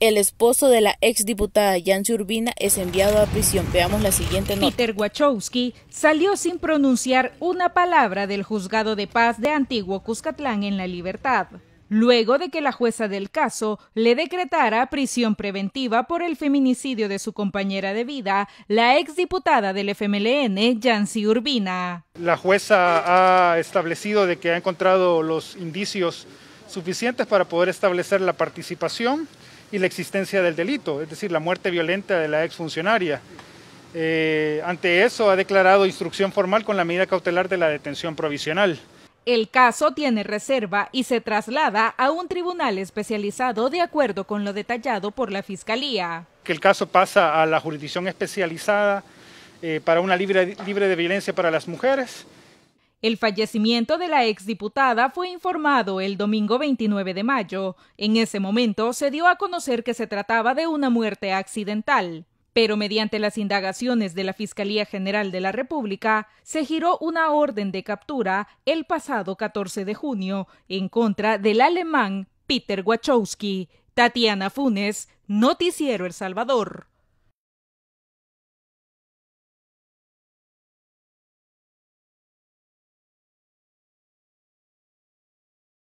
El esposo de la exdiputada Yancy Urbina es enviado a prisión. Veamos la siguiente nota. Peter Wachowski salió sin pronunciar una palabra del juzgado de paz de Antiguo Cuscatlán en la libertad, luego de que la jueza del caso le decretara prisión preventiva por el feminicidio de su compañera de vida, la exdiputada del FMLN, Yancy Urbina. La jueza ha establecido de que ha encontrado los indicios suficientes para poder establecer la participación y la existencia del delito, es decir, la muerte violenta de la exfuncionaria. Eh, ante eso ha declarado instrucción formal con la medida cautelar de la detención provisional. El caso tiene reserva y se traslada a un tribunal especializado de acuerdo con lo detallado por la Fiscalía. Que el caso pasa a la jurisdicción especializada eh, para una libre, libre de violencia para las mujeres. El fallecimiento de la exdiputada fue informado el domingo 29 de mayo. En ese momento se dio a conocer que se trataba de una muerte accidental. Pero mediante las indagaciones de la Fiscalía General de la República, se giró una orden de captura el pasado 14 de junio en contra del alemán Peter Wachowski. Tatiana Funes, Noticiero El Salvador.